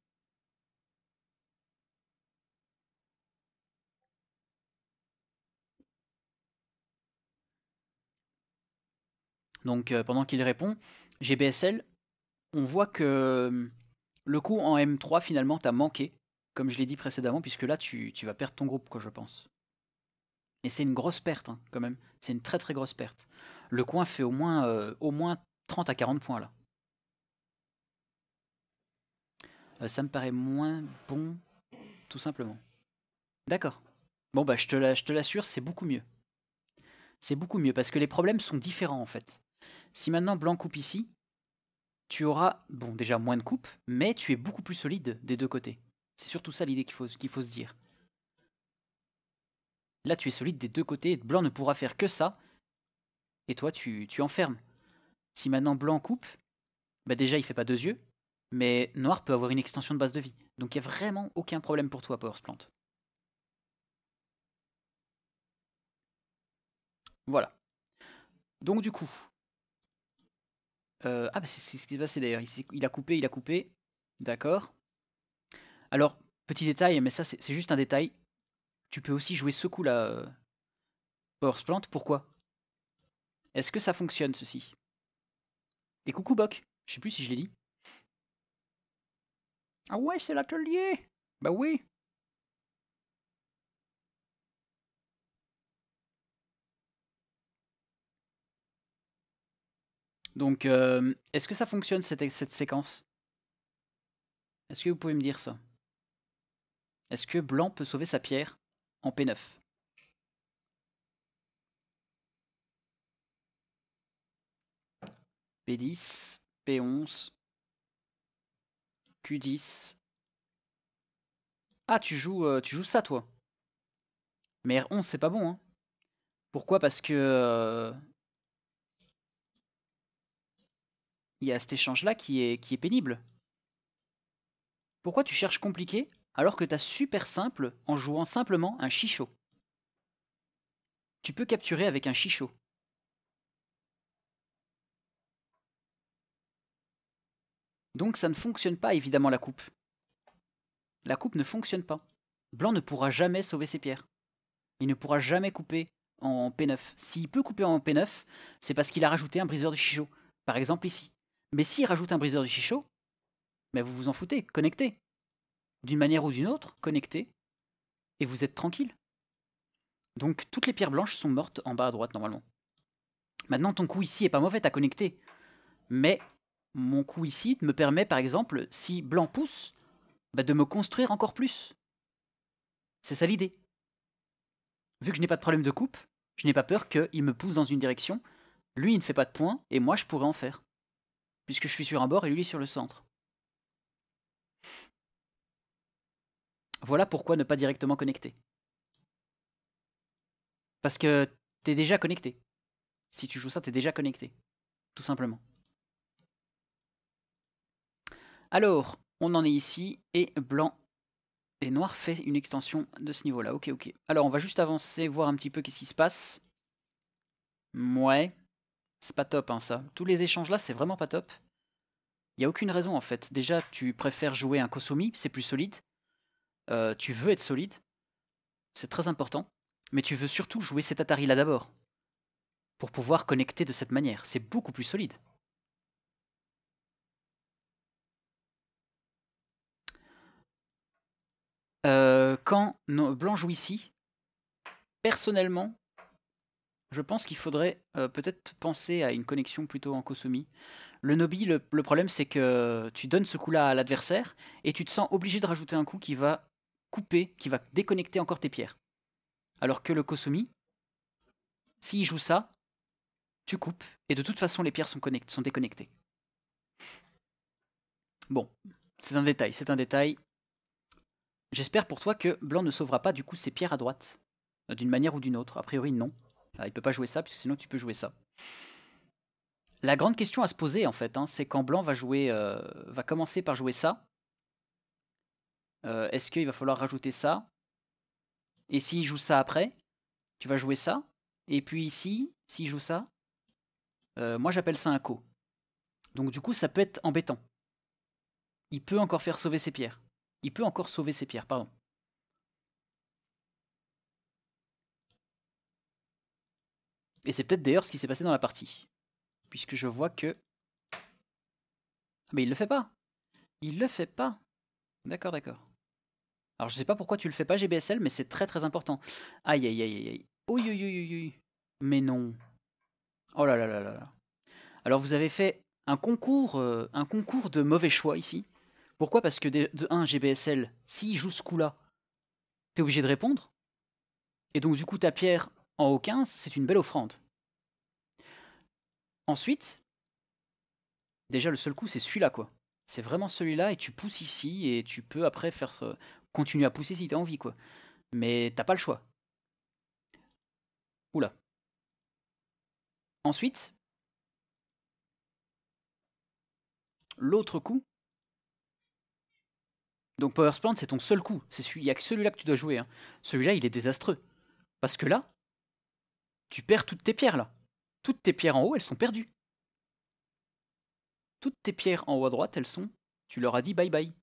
A: Donc euh, pendant qu'il répond, GBSL, on voit que euh, le coup en M3 finalement t'a manqué, comme je l'ai dit précédemment, puisque là tu, vas perdre ton groupe, quoi, je pense. Et c'est une grosse perte hein, quand même, c'est une très très grosse perte le coin fait au moins, euh, au moins 30 à 40 points là. Euh, ça me paraît moins bon, tout simplement. D'accord. Bon bah je te l'assure, c'est beaucoup mieux. C'est beaucoup mieux parce que les problèmes sont différents en fait. Si maintenant blanc coupe ici, tu auras, bon déjà moins de coupes, mais tu es beaucoup plus solide des deux côtés. C'est surtout ça l'idée qu'il faut, qu'il faut se dire. Là tu es solide des deux côtés, et blanc ne pourra faire que ça, et toi tu, enfermes. Si maintenant blanc coupe, bah déjà il fait pas deux yeux, mais noir peut avoir une extension de base de vie. Donc il n'y a vraiment aucun problème pour toi, Power Plant. Voilà. Donc du coup. Euh, ah bah c'est ce qui s'est passé d'ailleurs. Il, a coupé, il a coupé. D'accord. Alors, petit détail, mais ça c'est juste un détail. Tu peux aussi jouer ce coup là. Euh, Power Plant, pourquoi est-ce que ça fonctionne ceci Et coucou Boc, je sais plus si je l'ai dit. Ah ouais, c'est l'atelier Bah oui Donc, euh, est-ce que ça fonctionne cette, cette séquence Est-ce que vous pouvez me dire ça Est-ce que blanc peut sauver sa pierre en P9 P10, P11, Q10. Ah, tu joues, euh, tu joues ça, toi. Mais R11, c'est pas bon. Hein. Pourquoi Parce que... Euh, il y a cet échange-là qui est, qui est pénible. Pourquoi tu cherches compliqué alors que t'as super simple en jouant simplement un chichot Tu peux capturer avec un chichot. Donc ça ne fonctionne pas, évidemment, la coupe. La coupe ne fonctionne pas. Blanc ne pourra jamais sauver ses pierres. Il ne pourra jamais couper en P9. S'il peut couper en P9, c'est parce qu'il a rajouté un briseur de chichot. Par exemple ici. Mais s'il rajoute un briseur de chichot, mais vous vous en foutez, connectez. D'une manière ou d'une autre, connectez. Et vous êtes tranquille. Donc toutes les pierres blanches sont mortes en bas à droite normalement. Maintenant ton coup ici est pas mauvais, à connecté. Mais mon coup ici me permet par exemple, si blanc pousse, bah, de me construire encore plus. C'est ça l'idée. Vu que je n'ai pas de problème de coupe, je n'ai pas peur qu'il me pousse dans une direction, lui il ne fait pas de point, et moi je pourrais en faire. Puisque je suis sur un bord et lui sur le centre. Voilà pourquoi ne pas directement connecter. Parce que t'es déjà connecté. Si tu joues ça, t'es déjà connecté. Tout simplement. Alors, on en est ici, et blanc et noir fait une extension de ce niveau-là. Ok, ok. Alors, on va juste avancer, voir un petit peu qu'est-ce qui se passe. Ouais, c'est pas top, hein, ça. Tous les échanges-là, c'est vraiment pas top. Il n'y a aucune raison, en fait. Déjà, tu préfères jouer un Kosomi, c'est plus solide. Euh, tu veux être solide, c'est très important. Mais tu veux surtout jouer cet Atari-là d'abord, pour pouvoir connecter de cette manière. C'est beaucoup plus solide. Euh, quand Blanc ici, personnellement, je pense qu'il faudrait euh, peut-être penser à une connexion plutôt en Kosumi. Le Nobi, le, problème, c'est que tu donnes ce coup-là à l'adversaire et tu te sens obligé de rajouter un coup qui va couper, qui va déconnecter encore tes pierres. Alors que le Kosumi, s'il joue ça, tu coupes et de toute façon les pierres sont, sont déconnectées. Bon, c'est un détail, c'est un détail. J'espère pour toi que Blanc ne sauvera pas du coup ses pierres à droite. Euh, d'une manière ou d'une autre. A priori, non. Euh, il peut pas jouer ça, parce que sinon tu peux jouer ça. La grande question à se poser, en fait, hein, c'est quand Blanc va, jouer, euh, va commencer par jouer ça. Est-ce qu'il va falloir rajouter ça Et s'il joue ça après, tu vas jouer ça. Et puis ici, s'il joue ça, moi j'appelle ça un co. Donc du coup, ça peut être embêtant. Il peut encore faire sauver ses pierres. Il peut encore sauver ses pierres, pardon. Et c'est peut-être d'ailleurs ce qui s'est passé dans la partie. Puisque je vois que... Mais il le fait pas Il le fait pas D'accord, d'accord. Alors je sais pas pourquoi tu le fais pas GBSL, mais c'est très très important. Aïe aïe aïe aïe aïe. Oui, oui, oui, mais non. Oh là là là là là. Alors vous avez fait un concours, euh, un concours de mauvais choix ici. Pourquoi Parce que de, 1, GBSL, s'il joue ce coup-là, t'es obligé de répondre. Et donc du coup, ta pierre en haut 15, c'est une belle offrande. Ensuite, déjà le seul coup, c'est celui-là, quoi. C'est vraiment celui-là, et tu pousses ici, et tu peux après faire euh, continuer à pousser si t'as envie, quoi. Mais t'as pas le choix. Oula. Ensuite, l'autre coup, donc Power Plant, c'est ton seul coup. il n'y a que celui-là que tu dois jouer. Hein. Celui-là, il est désastreux. Parce que là, tu perds toutes tes pierres là. Toutes tes pierres en haut, elles sont perdues. Toutes tes pierres en haut à droite, elles sont. Tu leur as dit bye bye.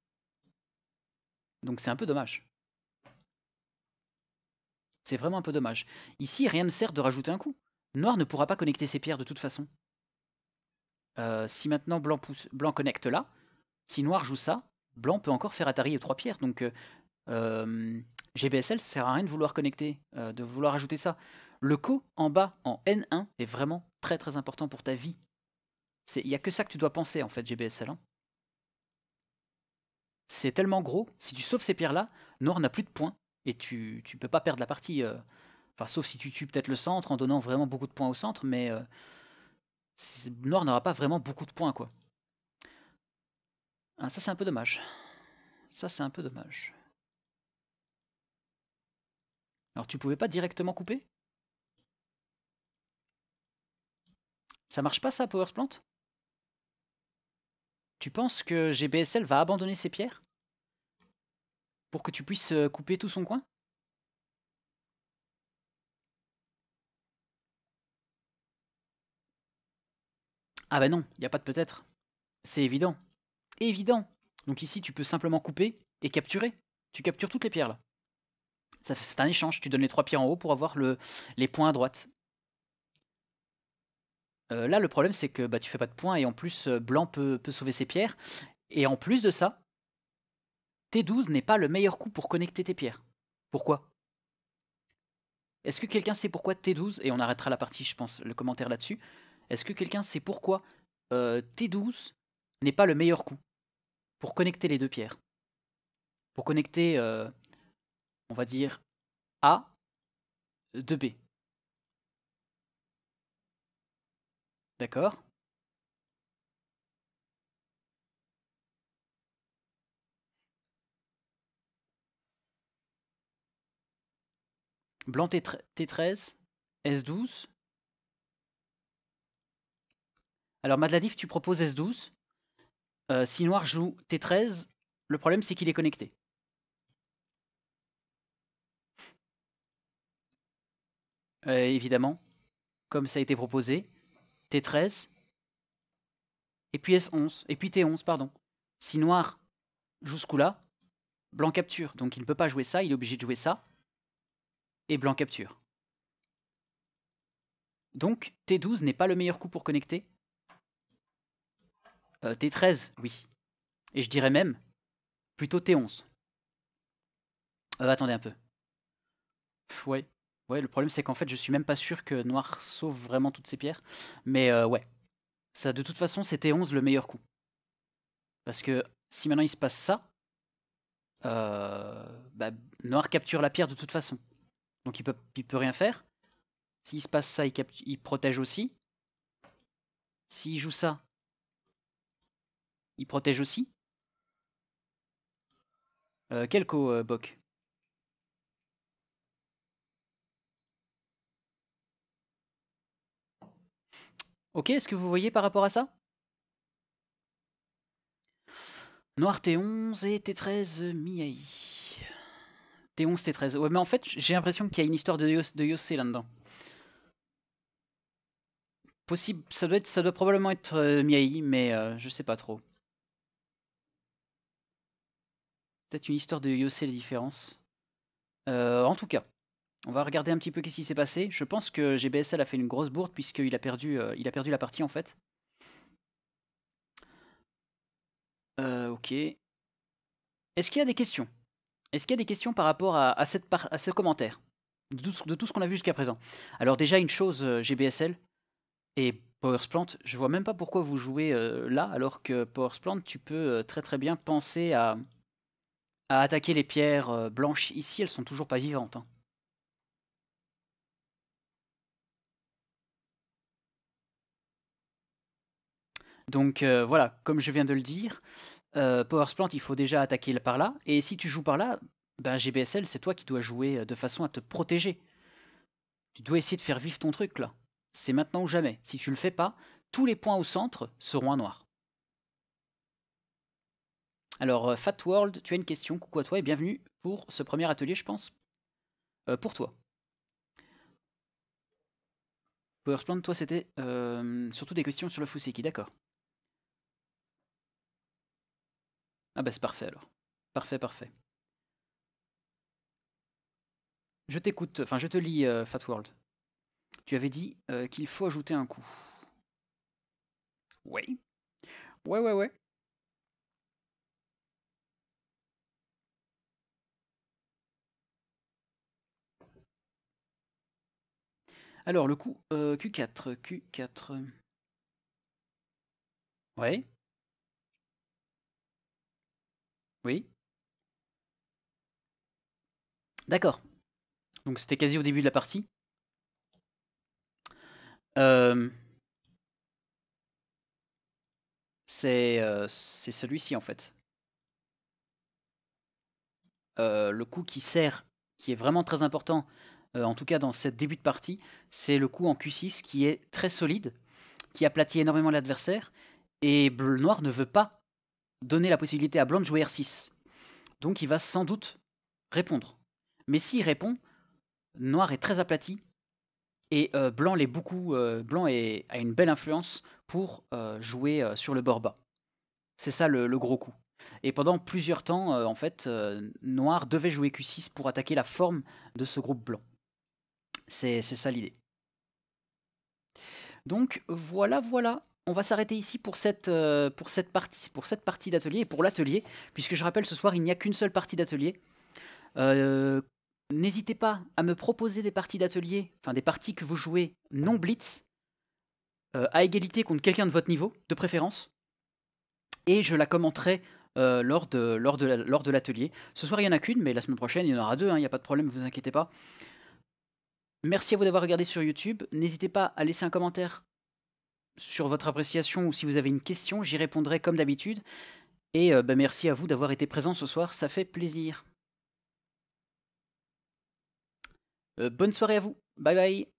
A: Donc c'est un peu dommage. C'est vraiment un peu dommage. Ici, rien ne sert de rajouter un coup. Noir ne pourra pas connecter ses pierres de toute façon. Euh, si maintenant blanc, blanc connecte là, si noir joue ça, blanc peut encore faire Atari et trois pierres. Donc euh, euh, GBSL, ça sert à rien de vouloir connecter, euh, de vouloir ajouter ça. Le co en bas, en N1, est vraiment très très important pour ta vie. Il n'y a que ça que tu dois penser en fait, GBSL. Hein. C'est tellement gros, si tu sauves ces pierres-là, Noir n'a plus de points et tu ne peux pas perdre la partie. sauf si tu tues peut-être le centre en donnant vraiment beaucoup de points au centre, mais Noir n'aura pas vraiment beaucoup de points quoi. Ah, ça c'est un peu dommage. Ça c'est un peu dommage. Alors tu pouvais pas directement couper Ça marche pas ça, Plant Tu penses que GBSL va abandonner ses pierres Pour que tu puisses euh, couper tout son coin Ah ben non, il a pas de peut-être. C'est évident évident. Donc ici, tu peux simplement couper et capturer. Tu captures toutes les pierres là. C'est un échange. Tu donnes les trois pierres en haut pour avoir les points à droite. Euh, là, le problème, c'est que bah, tu fais pas de points et en plus, euh, blanc peut, sauver ses pierres. Et en plus de ça, T12 n'est pas le meilleur coup pour connecter tes pierres. Pourquoi Est-ce que quelqu'un sait pourquoi T12, et on arrêtera la partie, je pense, le commentaire là-dessus, est-ce que quelqu'un sait pourquoi euh, T12 n'est pas le meilleur coup pour connecter les deux pierres. Pour connecter, euh, on va dire, A de B. D'accord Blanc T13, S12. Alors Madladif, tu proposes S12 euh, si noir joue T13, le problème c'est qu'il est connecté. Euh, évidemment, comme ça a été proposé, T13, et puis S11, et puis T11, pardon. Si noir joue ce coup-là, blanc capture. Donc il ne peut pas jouer ça, il est obligé de jouer ça, et blanc capture. Donc T12 n'est pas le meilleur coup pour connecter, euh, T13, oui. Et je dirais même plutôt T11. Euh, attendez un peu. ouais. Ouais, le problème c'est qu'en fait je suis même pas sûr que Noir sauve vraiment toutes ses pierres. Mais euh, ouais. Ça, de toute façon, c'est T11 le meilleur coup. Parce que si maintenant il se passe ça, euh, bah, Noir capture la pierre de toute façon. Donc il peut, il peut rien faire. S'il se passe ça, il, il protège aussi. S'il joue ça, il protège aussi euh, Quel co, euh, Bok Ok, est-ce que vous voyez par rapport à ça Noir T11 et T13 Miai. T11, T13. Ouais, mais en fait, j'ai l'impression qu'il y a une histoire de, Yos là-dedans. Possible, ça doit, ça doit probablement être euh, Miai, mais je sais pas trop. peut-être une histoire de Yosei les différences. Euh, en tout cas, on va regarder un petit peu qu'est-ce qui s'est passé. Je pense que GBSL a fait une grosse bourde puisqu'il a perdu, euh, il a perdu la partie en fait. Euh, ok. Est-ce qu'il y a des questions Est-ce qu'il y a des questions par rapport à, cette à ce commentaire de tout, ce qu'on a vu jusqu'à présent. Alors déjà une chose, GBSL et PowerSplant, je vois même pas pourquoi vous jouez là alors que PowerSplant, tu peux très très bien penser à à attaquer les pierres euh, blanches ici, elles sont toujours pas vivantes. Hein. Donc euh, voilà, comme je viens de le dire, euh, Power Plant, il faut déjà attaquer par là. Et si tu joues par là, ben GBSL, c'est toi qui dois jouer euh, de façon à te protéger. Tu dois essayer de faire vivre ton truc là. C'est maintenant ou jamais. Si tu le fais pas, tous les points au centre seront à noir. Alors, euh, Fat World, tu as une question. Coucou à toi et bienvenue pour ce premier atelier, je pense. Euh, pour toi. PowerPoint, toi, c'était euh, surtout des questions sur le qui, d'accord. Ah bah c'est parfait alors. Parfait, parfait. Je t'écoute, enfin je te lis Fatworld. Fat World. Tu avais dit qu'il faut ajouter un coup. Ouais. Ouais, ouais, ouais. Alors, le coup Q4. Euh, Q4. Ouais. Oui. D'accord. Donc c'était quasi au début de la partie. Euh, euh, c'est celui-ci en fait. le coup qui sert, qui est vraiment très important, euh, en tout cas dans ce début de partie, c'est le coup en Q6 qui est très solide, qui aplatit énormément l'adversaire, et bleu noir ne veut pas donner la possibilité à blanc de jouer R6. Donc il va sans doute répondre. Mais s'il répond, noir est très aplati, et euh, euh, blanc, est beaucoup, blanc a une belle influence pour jouer sur le bord bas. C'est ça le, gros coup. Et pendant plusieurs temps, en fait, Noir devait jouer Q6 pour attaquer la forme de ce groupe blanc. C'est ça l'idée. Donc voilà, voilà. On va s'arrêter ici pour cette, euh, pour cette partie, pour cette partie d'atelier et pour l'atelier, puisque je rappelle ce soir il n'y a qu'une seule partie d'atelier. Euh, n'hésitez pas à me proposer des parties d'atelier, enfin des parties que vous jouez non blitz, euh, à égalité contre quelqu'un de votre niveau, de préférence, et je la commenterai lors de l'atelier. Lors de, Ce soir, il n'y en a qu'une, mais la semaine prochaine, il y en aura deux, hein, il n'y a pas de problème, vous inquiétez pas. Merci à vous d'avoir regardé sur YouTube. N'hésitez pas à laisser un commentaire sur votre appréciation ou si vous avez une question, j'y répondrai comme d'habitude. Et euh, bah, merci à vous d'avoir été présent ce soir, ça fait plaisir. Euh, bonne soirée à vous, bye bye